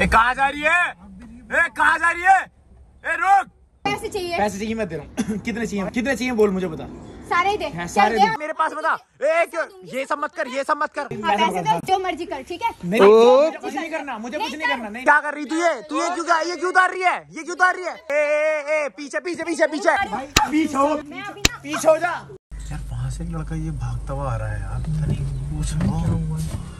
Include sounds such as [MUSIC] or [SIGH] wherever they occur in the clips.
ए कहा जा रही है ए कहा जा रही है ए रुक पैसे चाहिए पैसे चाहिए मैं दे रहा हूँ [CLEARS THROAT] कितने चाहिए कितने चाहिए बोल मुझे बता सारे दे सारे दे मेरे पास बता एक ये सब मत कर ये सब मत कर हाँ, जो मर्जी कर ठीक है मेरे कुछ नहीं करना मुझे कुछ नहीं करना नहीं क्या कर रही तू ये तू ये क्यों ये क्यों उतार रही है ये क्यों उतार रही है ए पीछे पीछे पीछे पीछे पीछे पीछे हो जा यार वहाँ से लड़का ये भागता हुआ आ रहा है यार पता नहीं पूछ रहा हूँ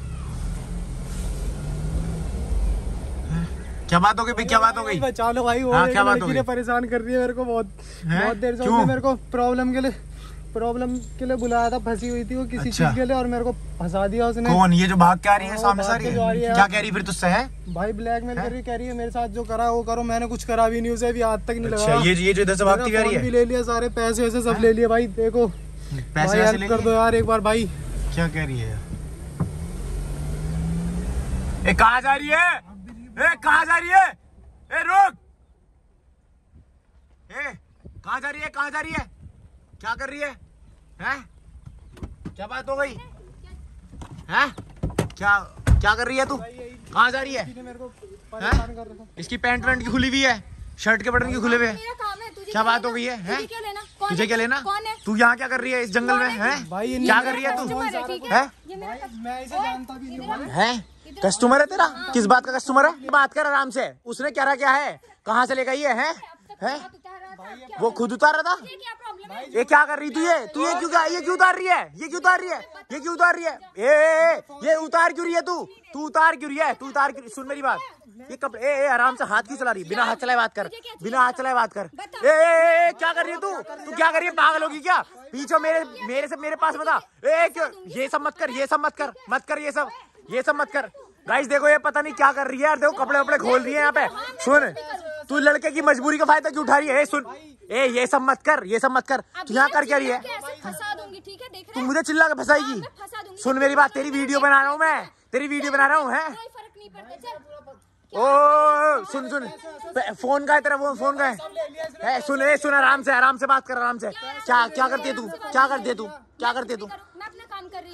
क्या बात हो गई क्या बात हो गई बचा लो भाई वो हाँ, क्या बात हो गई परेशान कर रही है मेरे को बहुत बहुत देर से मेरे को प्रॉब्लम के लिए प्रॉब्लम के लिए बुलाया था फंसी हुई थी वो किसी अच्छा। चीज के लिए और मेरे को फंसा दिया उसने कौन ये जो भाग के आ रही है हाँ, सामने सारी तो क्या कह रही फिर तुझसे तो है भाई ब्लैक मेल कर रही कह रही है मेरे साथ जो करा वो करो मैंने कुछ करा भी नहीं उसे भी आज तक नहीं अच्छा, लगा ये ये जो इधर से भागती आ रही है ले लिया सारे पैसे वैसे सब ले लिए भाई देखो पैसे ऐसे कर दो यार एक बार भाई क्या कह रही है कहा जा रही है ए कहा जा रही है ए रोक ए कहा जा रही है कहा जा रही है क्या कर रही है हैं क्या बात हो गई हैं क्या क्या कर रही है तू कहा जा रही है, है? इसकी पैंट वैंट की खुली हुई है शर्ट के बटन की खुले हुए क्या बात हो गई है, है? तुझे क्या लेना तू यहाँ क्या कर रही है इस जंगल में है क्या कर रही है तू तो है कस्टमर है तेरा किस बात का कस्टमर है बात कर आराम से उसने क्या रहा क्या है कहाँ से लेकर ये है, है? वो खुद उतार रहा था ये क्या कर रही तू ये तू ये क्यों ये क्यों उतार रही है ये क्यों उतार रही है ये क्यों उतार रही है ए ये उतार क्यों रही है तू तू उतार क्यों रही है तू उतार क्यों सुन मेरी बात ये कपड़े ए आराम से हाथ की चला रही बिना हाथ चलाए बात कर बिना हाथ चलाए बात कर ए ए क्या कर रही है तू तू क्या कर रही है पागल होगी क्या पीछे मेरे मेरे से मेरे पास बता ए क्यों ये सब मत कर ये सब मत कर मत कर ये सब ये सब मत कर गाइस देखो ये पता नहीं क्या कर रही है यार देखो कपड़े वपड़े खोल रही है यहाँ पे हाँ, सुन तू लड़के की मजबूरी का फायदा क्यों उठा रही है सुन ए ये सब मत कर ये सब मत कर तू यहाँ कर क्या रही है तू मुझे चिल्ला के फंसाएगी हाँ, सुन मेरी बात तेरी वीडियो बना रहा हूँ मैं तेरी वीडियो बना रहा हूँ है ओ सुन सुन फोन का है तेरा वो फोन का है सुन ए, सुन आराम से आराम से बात कर आराम से क्या क्या करती है तू क्या करती है तू क्या करती है तू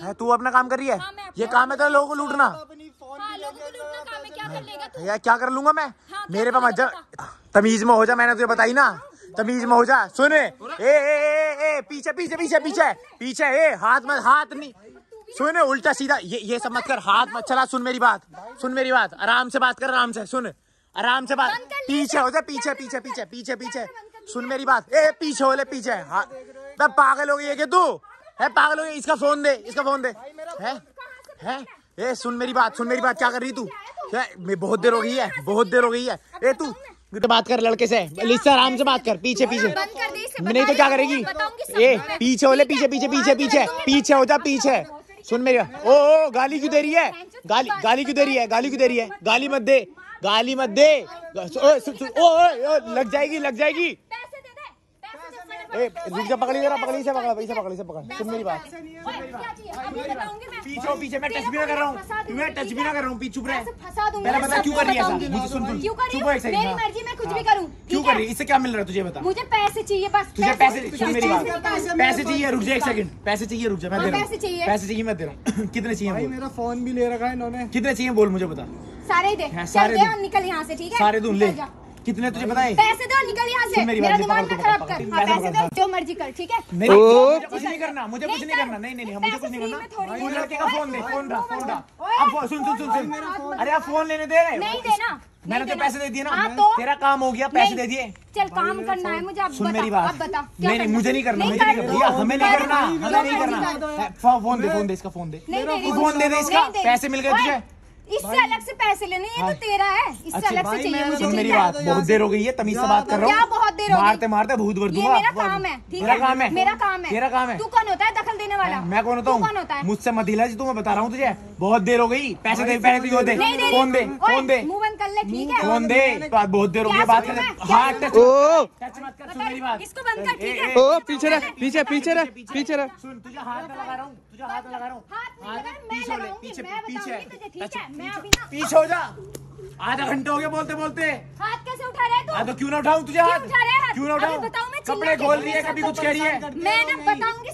है तू अपना काम कर रही है हाँ, ये काम है तेरा लोगों को लूटना क्या यार क्या कर लूंगा मैं हाँ, मेरे पास मजा तमीज में हो जा मैंने तुझे बताई ना तमीज में हो जा सुन ए पीछे पीछे पीछे पीछे पीछे ए हाथ मत हाथ नहीं सुन उल्टा सीधा ये ये सब मत कर हाथ मत चला सुन मेरी बात सुन मेरी बात आराम से बात कर आराम से सुन आराम से बात पीछे हो जा पीछे पीछे पीछे पीछे पीछे सुन मेरी बात ए पीछे हो ले पीछे हाँ पागल हो गई है तू है पागल हो गई इसका फोन दे इसका फोन दे है है ए सुन मेरी बात सुन मेरी बात क्या कर रही तू क्या मैं बहुत देर हो गई है बहुत देर हो गई है ए तू बात कर लड़के से लिस्सा आराम से बात कर पीछे पीछे नहीं तो क्या करेगी ए पीछे बोले पीछे पीछे पीछे पीछे पीछे हो जा पीछे सुन मेरी ओ ओ गाली क्यों दे रही है गाली गाली क्यों दे रही है गाली क्यों दे रही है गाली मत दे गाली मत दे ओ लग जाएगी लग जाएगी ए पकड़ी जरा पकड़ी से पकड़ इसे पकड़ इसे पकड़ सुन मेरी बात पीछे पीछे मैं टच भी ना कर रहा हूं मैं टच भी ना कर रहा हूं पीछे चुप रहे पहले बता क्यों कर रही है ऐसा मुझे सुन सुन क्यों कर रही मेरी मर्जी मैं कुछ भी करूं क्यों कर रही है इससे क्या मिल रहा है तुझे बता मुझे पैसे चाहिए बस तुझे पैसे सुन मेरी बात पैसे चाहिए रुक जा एक सेकंड पैसे चाहिए रुक जा मैं दे रहा हूं पैसे चाहिए पैसे चाहिए मैं दे रहा हूं कितने चाहिए भाई मेरा फोन भी ले रखा है इन्होंने कितने चाहिए बोल मुझे बता सारे दे सारे हम निकल यहां से ठीक है सारे दूं ले जा कितने तुझे पता है पैसे दो निकल यहाँ से मेरा दिमाग ना खराब कर हाँ पैसे दो जो मर्जी कर ठीक है मेरे कुछ नहीं करना मुझे कुछ नहीं करना नहीं नहीं मुझे कुछ नहीं करना मुझे लड़के का फोन दे फोन रहा फोन आप अब सुन सुन सुन सुन अरे आप फोन लेने दे रहे नहीं देना मैंने तो पैसे दे दिए ना हाँ, तो तेरा काम हो गया पैसे दे दिए चल काम करना है मुझे आप सुन बता, मेरी बात बता नहीं नहीं मुझे नहीं करना मुझे नहीं करना भैया हमें नहीं करना हमें नहीं करना फोन दे फोन दे इसका फोन दे फोन दे दे इसका पैसे मिल गए तुझे इससे अलग से पैसे लेने ये तो हाँ। तेरा है इससे अच्छा अलग से चाहिए मुझे तो मेरी बात बहुत देर हो गई है तमीज से बात कर रहा हूँ क्या बहुत देर हो गई मारते मारते भूत भर दूंगा मेरा काम है ठीक है काम है मेरा काम है तेरा काम है तू कौन होता है दखल देने वाला मैं कौन होता हूँ मुझसे मत हिला जी तू मैं बता रहा हूँ तुझे बहुत देर हो गई पैसे दे पैसे दे फोन दे फोन दे मुंह ले ठीक है कौन दे तो बहुत देर हो गई बात कर टच ओ टच मत कर सुन मेरी बात इसको बंद कर ठीक है ओ पीछे रह पीछे पीछे रह पीछे रह सुन तुझे हाथ लगा रहा हूं तुझे हाथ लगा रहा हूं हाथ पीछे पीछे ठीक है मैं अभी ना पीछे हो जा आधा घंटा हो गया बोलते बोलते हाथ कैसे उठा रहे तू तो क्यों ना उठाऊं तुझे हाथ क्यों ना उठाऊं कपड़े खोल रही है कभी कुछ कह रही है मैं ना बताऊंगी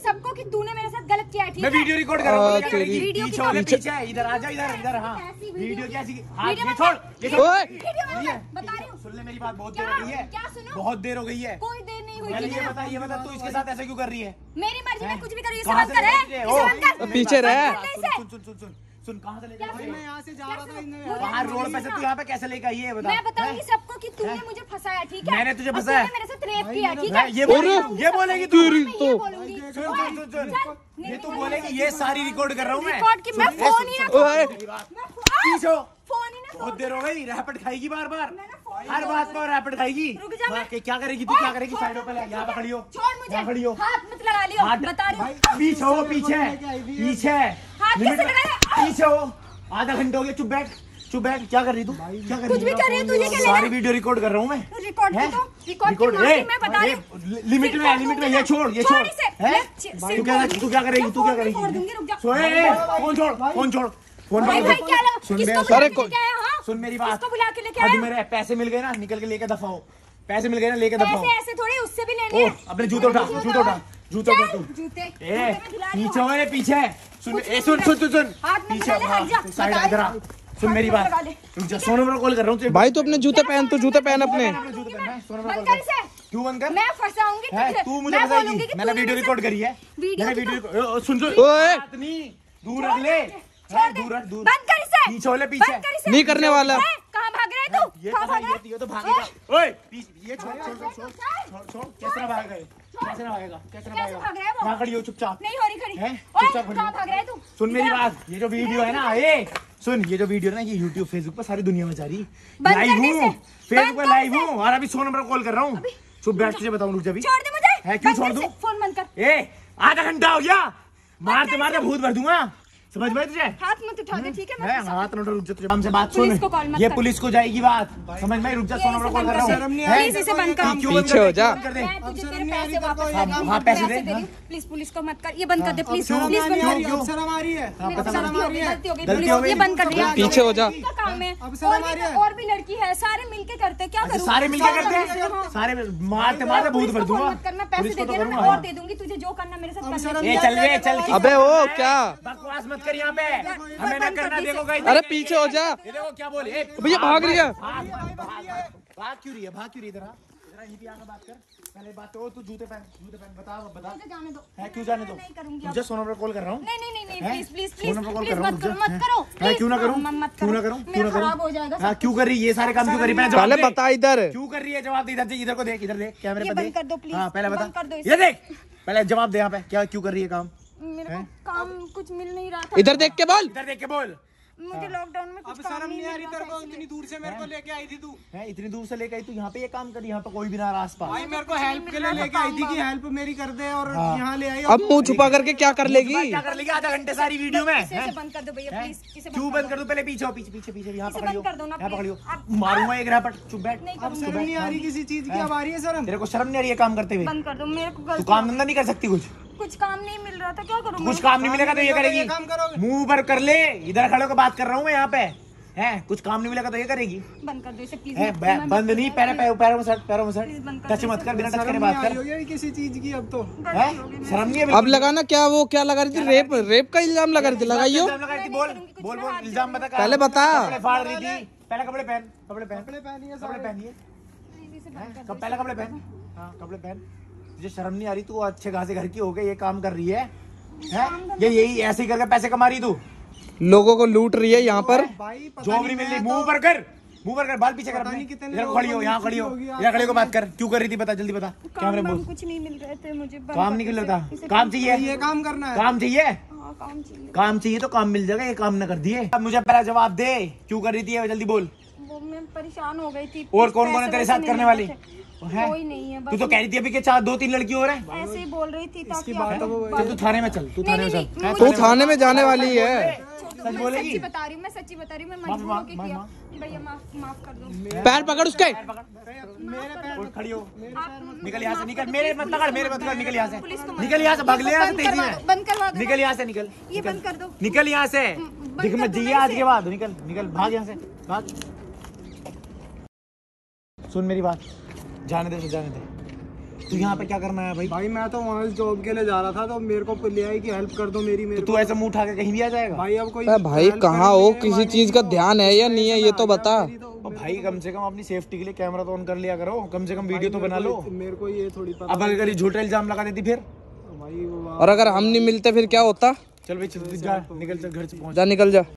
बच्चे हैं मैं वीडियो रिकॉर्ड कर रहा हूं वीडियो पीछे है इधर आ इधर इधर हां वीडियो कैसी हाथ मतलब ये छोड़ मतलब ये बता रही हूं सुन ले मेरी बात बहुत देर हो गई है बहुत देर हो गई है कोई देर नहीं हुई पहले ये बता ये बता तू इसके साथ ऐसा क्यों कर रही है मेरी मर्जी मैं कुछ भी कर ये सब कर इसे बंद कर पीछे रह सुन सुन सुन सुन सुन कहाँ से लेके मैं यहाँ से जा रहा था बाहर रोड पे से तू यहाँ पे कैसे लेके आई है बता मैं बताऊंगी सबको कि तूने मुझे फंसाया ठीक है मैंने तुझे फंसाया मेरे साथ रेप किया ठीक तो है ये बोल ये बोलेगी तू तो ये तो बोलेगी ये सारी रिकॉर्ड कर रहा हूँ मैं फोन ही बहुत देर हो गई रैपिड खाएगी बार बार हर बात पर रैपिड खाएगी क्या करेगी तू क्या करेगी साइडों पे यहाँ पे खड़ी हो यहाँ खड़ी हो हाथ मत लगा लियो बता रही हूँ पीछे हो पीछे पीछे हाथ कैसे लगाया पीछे हो आधा घंटे हो गया चुप बैठ चुप बैठ क्या कर रही तू क्या कर रही है तुझे क्या सारी वीडियो रिकॉर्ड कर रहा हूँ मैं रिकॉर्ड है रिकॉर्ड मैं बता रही लिमिट में लिमिट में ये छोड़ ये छोड़ है तू क्या तू क्या करेगी तू क्या करेगी सोए फोन छोड़ फोन छोड़ फोन सुन मेरे हाँ? सुन मेरी बात बुला के लेके अभी मेरे पैसे मिल गए ना निकल के लेके दफा हो पैसे मिल गए ना लेके दफा हो ऐसे थोड़े उससे भी लेने अपने जूते उठा जूते उठा जूते उठा तू जूते पीछे हो पीछे सुन सुन सुन हाँ, सुन पीछे साइड इधर आ सुन मेरी बात कॉल कर रहा हूँ भाई तो अपने जूते पहन तू जूते पहन अपने तू मुझे मैंने वीडियो रिकॉर्ड करी है मैंने वीडियो सुन सुन इतनी दूर रख ले हाँ, दूर रख दूर बंद कर इसे पीछे वाले पीछे नहीं करने वाला कहां भाग तू ये तो भाग ये तो भागेगा ओए ये छोड़ छोड़ छोड़ छोड़ किस तरह भाग गए कैसे ना कैसे खड़ी हो चुपचाप नहीं हो रही खड़ी है सुन मेरी बात ये जो वीडियो है ना ये सुन ये जो वीडियो ना ये यूट्यूब फेसबुक पर सारी दुनिया में जा रही लाइव हूँ फेसबुक पर लाइव हूँ और अभी सो नंबर कॉल कर रहा हूँ चुप बैठ तुझे बताऊ जब है क्यों छोड़ दू फोन बंद कर ए आधा घंटा हो गया मारते मारते भूत भर दूंगा समझ में तुझे हाथ मत उठा दे ठीक है मैं तो हाथ नोट रुक जा तुझे हमसे बात सुन ये पुलिस को जाएगी बात समझ में रुक जा सोना बड़ा कॉल कर रहा हूं प्लीज इसे बंद कर पीछे हो जा हां पैसे हाँ, दे प्लीज पुलिस को मत कर ये बंद कर दे हाँ, प्लीज प्लीज बंद कर क्यों अफसर हमारी है अफसर हमारी है गलती हो गई ये बंद कर दे पीछे हो जा काम है और भी लड़की है सारे मिलके करते क्या करूं सारे मिलके करते हैं सारे मारते मारते भूत भर दूंगा मत करना पैसे दे तो दे मैं और दे दूंगी तुझे जो करना मेरे साथ कर ले चल रे चल अबे ओ क्या बकवास मत कर यहाँ पे हमें ना करना देखो अरे पीछे हो जा देखो क्या बोले भैया भाग रही है भाग क्यों रही है भाग क्यों रही इधर बात कर पहले बात तो तू जूते पहन जूते पहन बता बता जाने दो है क्यों जाने दो नहीं करूंगी मुझे सोनम पर कॉल कर रहा हूं नहीं नहीं नहीं प्लीज प्लीज प्लीज सोनम पर कॉल कर रहा हूं मत करो मैं क्यों ना करूं क्यों ना करूं क्यों ना करूं खराब हो जाएगा हां क्यों कर रही है ये सारे काम क्यों कर रही है पहले बता इधर क्यों कर रही है जवाब दे इधर इधर को देख इधर देख कैमरे पर देख हां पहले बता देख पहले जवाब दे यहां पे क्या क्यों कर रही है काम मेरे को काम कुछ मिल नहीं रहा था इधर देख के बोल इधर देख के बोल मुझे लॉकडाउन हाँ। में कुछ काम नहीं मिल इतनी दूर से मेरे को लेके आई थी तू है इतनी दूर से लेके आई तू यहाँ पे ये काम कर यहाँ पे कोई भी ना रहा आसपास भाई मेरे को हेल्प के लिए लेके आई थी कि हेल्प मेरी कर दे और हाँ। यहाँ ले आई अब मुंह छुपा करके क्या कर लेगी क्या कर लेगी आधा घंटे सारी वीडियो में बंद कर दो भैया प्लीज क्यों बंद कर दो पहले पीछे पीछे पीछे पीछे यहाँ पकड़ियो यहाँ लो मारूंगा एक रहा चुप बैठ अब शर्म नहीं आ रही किसी चीज की अब आ रही है शर्म मेरे को शर्म नहीं आ रही है काम करते हुए बंद कर दो मेरे को काम धंधा नहीं कर सकती कुछ कुछ काम नहीं मिल रहा था क्या करूँ कुछ काम नहीं मिलेगा तो ये करेगी मुंह पर कर ले इधर खड़े होकर बात कर रहा हूँ मैं यहाँ पे है कुछ काम नहीं मिलेगा तो ये करेगी बंद कर दो इसे प्लीज बंद नहीं पैर पैरों पैरों में टच मत कर बिना टच करे बात कर किसी चीज की अब तो है शर्म नहीं अब लगाना क्या वो क्या लगा रही थी रेप रेप का इल्जाम लगा रही थी लगाइयो बोल बोल बोल इल्जाम बता पहले बता फाड़ रही थी पहले कपड़े पहन कपड़े पहन कपड़े पहनिए कपड़े पहनिए पहले कपड़े पहन हाँ। हाँ, कपड़े पहन तुझे शर्म नहीं आ रही तू अच्छे खासे घर की हो गए ये काम कर रही है, है? ये यही ऐसे ही करके पैसे कमा रही तू लोगों को लूट रही है यहाँ पर जॉब नहीं मिल रही मुंह तो पर कर मुंह पर कर बाल पीछे कर इधर खड़ी हो यहाँ खड़ी हो यहाँ खड़ी को बात कर क्यों कर रही थी बता जल्दी बता कैमरे कुछ नहीं मिल रहे थे मुझे काम नहीं मिल रहा था काम चाहिए काम करना हाँ, काम चाहिए काम चाहिए तो काम मिल जाएगा ये काम ना कर दिए अब मुझे पहला जवाब दे क्यों कर रही थी जल्दी बोल वो मैं परेशान हो गई थी और कौन कौन है तेरे साथ करने वाली नहीं है तू तो कह रही थी अभी के चार दो तीन लड़की हो रहे हैं ऐसे ही बोल रही थी इसकी बात तू थाने में चल तू थाने में चल तू थाने में जाने वाली है पैर पकड़ उसके निकल यहाँ से निकल मेरे मेरे निकल यहाँ से निकल यहाँ से निकल यहाँ से निकल ये बंद कर दो निकल यहाँ से हम्म, दिख मत आज के बाद निकल निकल भाग यहाँ से भाग सुन मेरी बात जाने दे जाने दे तो यहाँ पे क्या करना है भाई भाई मैं तो वहाँ जॉब के लिए जा रहा था तो मेरे को ले आई की हेल्प कर दो मेरी मेरे तो तू ऐसे मुंह उठा के कहीं भी आ जाएगा भाई अब कोई भाई कहाँ हो किसी चीज का तो ध्यान है या नहीं है ये तो बता तो- भाई कम से कम अपनी सेफ्टी के लिए कैमरा तो ऑन कर लिया करो कम से कम वीडियो तो बना लो मेरे को ये थोड़ी अब अगर झूठा इल्जाम लगा देती फिर और अगर हम नहीं मिलते फिर क्या होता चल भाई चल जा निकल चल घर से जा निकल जा